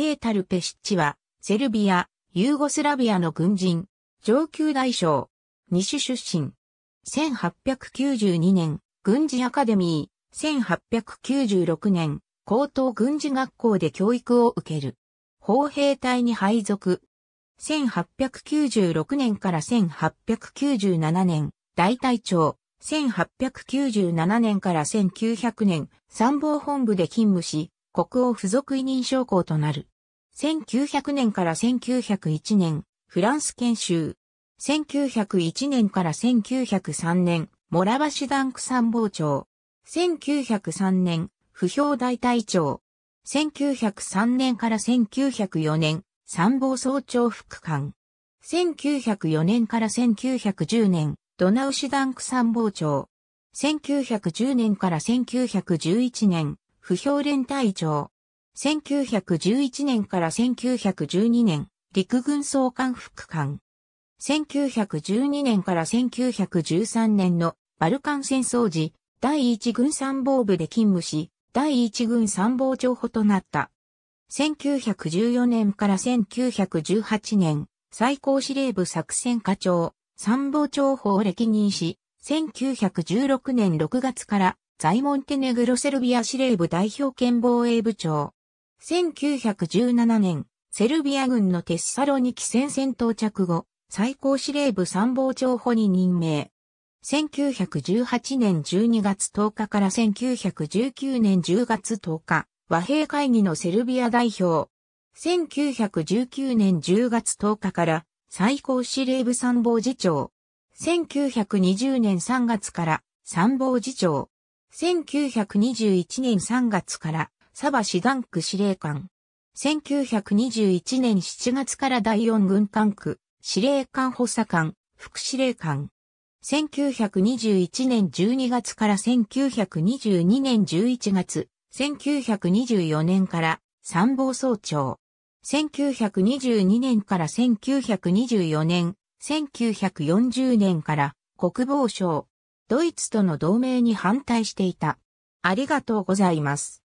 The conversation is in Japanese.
ペータル・ペシッチは、セルビア、ユーゴスラビアの軍人、上級大将、西出身。1892年、軍事アカデミー、1896年、高等軍事学校で教育を受ける。砲兵隊に配属。1896年から1897年、大隊長。1897年から1900年、参謀本部で勤務し、国王付属委任将校となる。1900年から1901年、フランス研修。1901年から1903年、モラバシダンク参謀長。1903年、不評大隊長。1903年から1904年、参謀総長副官。1904年から1910年、ドナウシダンク参謀長。1910年から1911年、不評連隊長。1911年から1912年、陸軍総監副官。1912年から1913年のバルカン戦争時、第一軍参謀部で勤務し、第一軍参謀長補となった。1914年から1918年、最高司令部作戦課長、参謀長補を歴任し、1916年6月から在モンテネグロセルビア司令部代表兼防衛部長、1917年、セルビア軍のテッサロニキ戦線到着後、最高司令部参謀長補に任命。1918年12月10日から1919年10月10日、和平会議のセルビア代表。1919年10月10日から最高司令部参謀次長。1920年3月から参謀次長。1921年3月からサバ師団区司令官。1921年7月から第4軍管区、司令官補佐官、副司令官。1921年12月から1922年11月、1924年から参謀総長。1922年から1924年、1940年から国防省、ドイツとの同盟に反対していた。ありがとうございます。